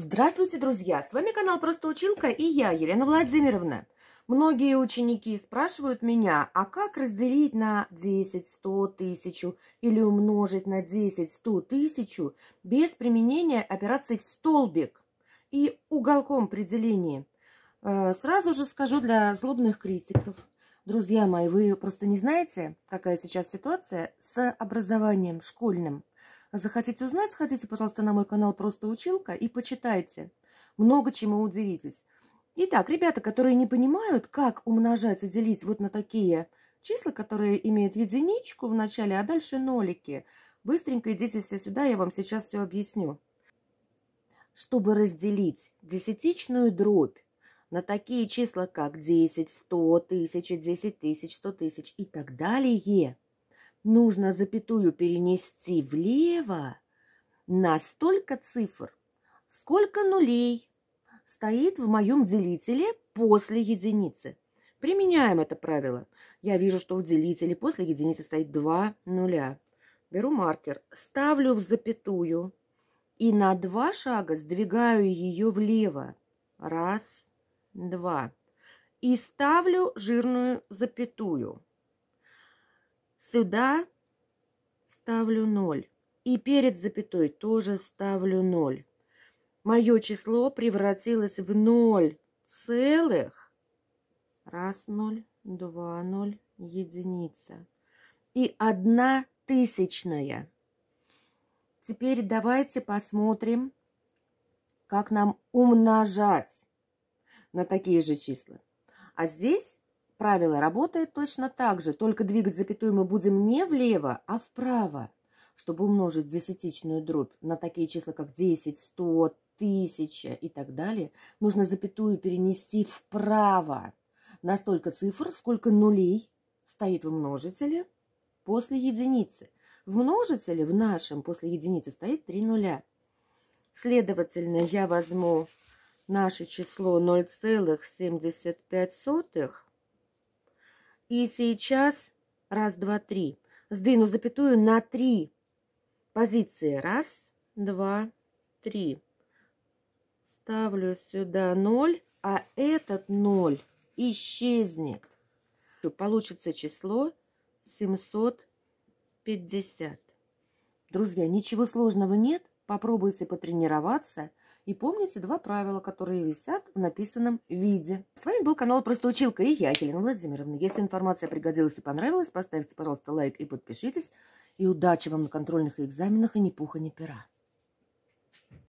Здравствуйте, друзья! С вами канал «Просто училка» и я, Елена Владимировна. Многие ученики спрашивают меня, а как разделить на 10, 100, тысячу или умножить на 10, 100, тысячу без применения операций в столбик и уголком при делении. Э, сразу же скажу для злобных критиков. Друзья мои, вы просто не знаете, какая сейчас ситуация с образованием школьным. Захотите узнать, сходите, пожалуйста, на мой канал «Просто училка» и почитайте. Много чему удивитесь. Итак, ребята, которые не понимают, как умножать и делить вот на такие числа, которые имеют единичку в начале, а дальше нолики, быстренько идите все сюда, я вам сейчас все объясню. Чтобы разделить десятичную дробь на такие числа, как 10, 100, 1000, 10 тысяч, 100 тысяч и так далее – нужно запятую перенести влево на столько цифр, сколько нулей стоит в моем делителе после единицы. Применяем это правило. Я вижу, что в делителе после единицы стоит 2 нуля. Беру маркер, ставлю в запятую и на два шага сдвигаю ее влево. Раз, два. И ставлю жирную запятую. Сюда ставлю 0. И перед запятой тоже ставлю 0. Мое число превратилось в 0 целых. Раз 0, два 0, единица. И одна тысячная. Теперь давайте посмотрим, как нам умножать на такие же числа. А здесь Правило работает точно так же, только двигать запятую мы будем не влево, а вправо, чтобы умножить десятичную дробь на такие числа, как 10, 100, 1000 и так далее, нужно запятую перенести вправо на столько цифр, сколько нулей стоит в множителе после единицы. В множителе, в нашем, после единицы стоит 3 нуля. Следовательно, я возьму наше число 0,75 и сейчас раз, два, три. Сдвину запятую на три позиции. Раз, два, три. Ставлю сюда ноль, а этот ноль исчезнет. Получится число 750. Друзья, ничего сложного нет. Попробуйте потренироваться – и помните два правила, которые висят в написанном виде. С вами был канал Просто Училка и я, Елена Владимировна. Если информация пригодилась и понравилась, поставьте, пожалуйста, лайк и подпишитесь. И удачи вам на контрольных и экзаменах, и ни пуха, ни пера.